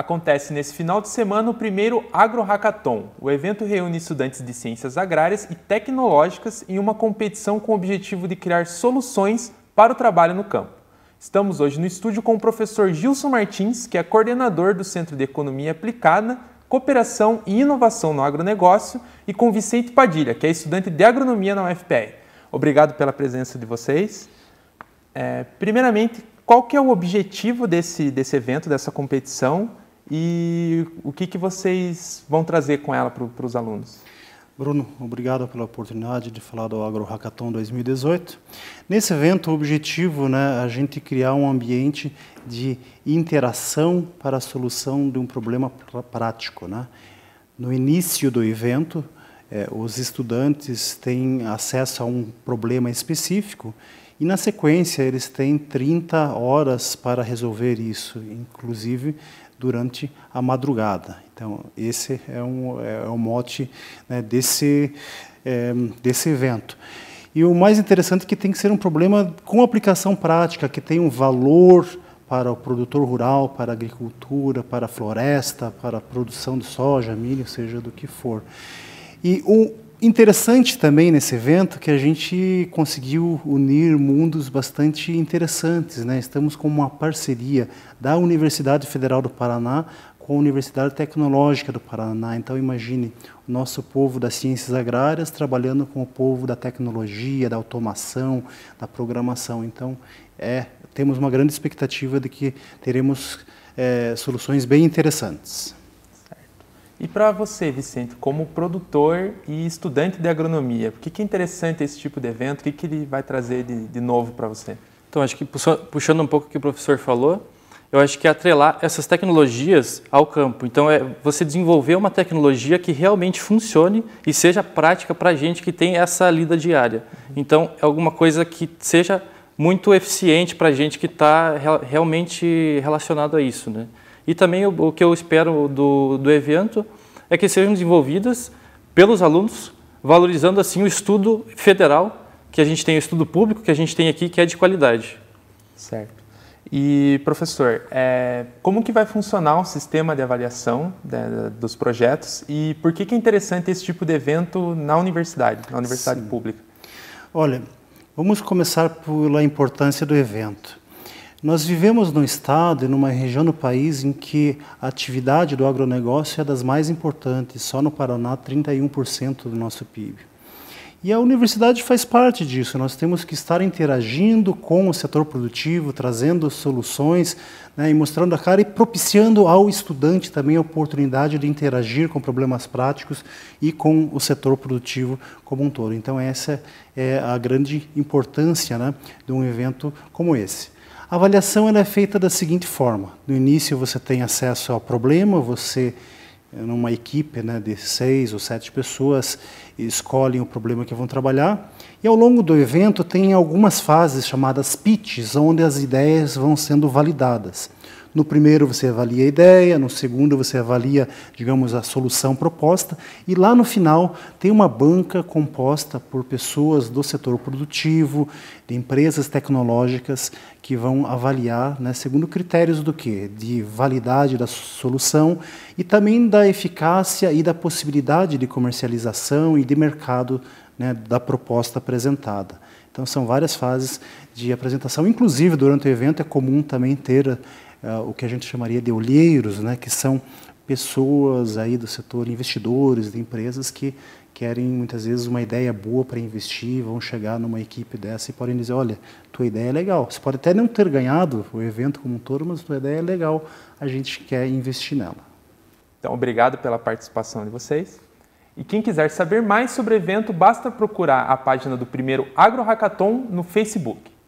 Acontece nesse final de semana o primeiro Agro Hackathon. O evento reúne estudantes de ciências agrárias e tecnológicas em uma competição com o objetivo de criar soluções para o trabalho no campo. Estamos hoje no estúdio com o professor Gilson Martins, que é coordenador do Centro de Economia Aplicada, Cooperação e Inovação no Agronegócio, e com Vicente Padilha, que é estudante de agronomia na UFPR. Obrigado pela presença de vocês. É, primeiramente, qual que é o objetivo desse, desse evento, dessa competição e o que, que vocês vão trazer com ela para os alunos? Bruno, obrigado pela oportunidade de falar do Agro Hackathon 2018. Nesse evento, o objetivo é né, a gente criar um ambiente de interação para a solução de um problema pr prático. Né? No início do evento, eh, os estudantes têm acesso a um problema específico e na sequência, eles têm 30 horas para resolver isso, inclusive durante a madrugada. Então, esse é, um, é, é o mote né, desse, é, desse evento. E o mais interessante é que tem que ser um problema com aplicação prática, que tem um valor para o produtor rural, para a agricultura, para a floresta, para a produção de soja, milho, seja do que for. E o interessante também nesse evento que a gente conseguiu unir mundos bastante interessantes. Né? Estamos com uma parceria da Universidade Federal do Paraná com a Universidade Tecnológica do Paraná. Então, imagine o nosso povo das ciências agrárias trabalhando com o povo da tecnologia, da automação, da programação. Então, é, temos uma grande expectativa de que teremos é, soluções bem interessantes. E para você, Vicente, como produtor e estudante de agronomia, o que, é interessante esse tipo de evento? O que, que ele vai trazer de, de novo para você? Então, acho que puxando um pouco o que o professor falou, eu acho que é atrelar essas tecnologias ao campo. Então, é você desenvolver uma tecnologia que realmente funcione e seja prática para a gente que tem essa lida diária. Então, é alguma coisa que seja muito eficiente para a gente que está realmente relacionado a isso. Né? E também o, o que eu espero do, do evento é que sejam desenvolvidas pelos alunos, valorizando assim o estudo federal, que a gente tem o estudo público que a gente tem aqui, que é de qualidade. Certo. E, professor, é, como que vai funcionar o sistema de avaliação de, né, dos projetos e por que, que é interessante esse tipo de evento na universidade, na universidade Sim. pública? Olha, vamos começar pela importância do evento. Nós vivemos num estado e numa região do país em que a atividade do agronegócio é das mais importantes, só no Paraná, 31% do nosso PIB. E a universidade faz parte disso, nós temos que estar interagindo com o setor produtivo, trazendo soluções né, e mostrando a cara e propiciando ao estudante também a oportunidade de interagir com problemas práticos e com o setor produtivo como um todo. Então, essa é a grande importância né, de um evento como esse. A avaliação é feita da seguinte forma: no início você tem acesso ao problema, você numa equipe né, de seis ou sete pessoas escolhem o problema que vão trabalhar e ao longo do evento tem algumas fases chamadas pitches, onde as ideias vão sendo validadas. No primeiro você avalia a ideia, no segundo você avalia, digamos, a solução proposta e lá no final tem uma banca composta por pessoas do setor produtivo, de empresas tecnológicas que vão avaliar, né, segundo critérios do que, de validade da solução e também da eficácia e da possibilidade de comercialização e de mercado né, da proposta apresentada. Então são várias fases de apresentação, inclusive durante o evento é comum também ter uh, o que a gente chamaria de olheiros, né, que são pessoas aí do setor, investidores de empresas que querem muitas vezes uma ideia boa para investir, vão chegar numa equipe dessa e podem dizer, olha, tua ideia é legal. Você pode até não ter ganhado o evento como um todo, mas tua ideia é legal, a gente quer investir nela. Então, obrigado pela participação de vocês. E quem quiser saber mais sobre o evento, basta procurar a página do primeiro Agro Hackathon no Facebook.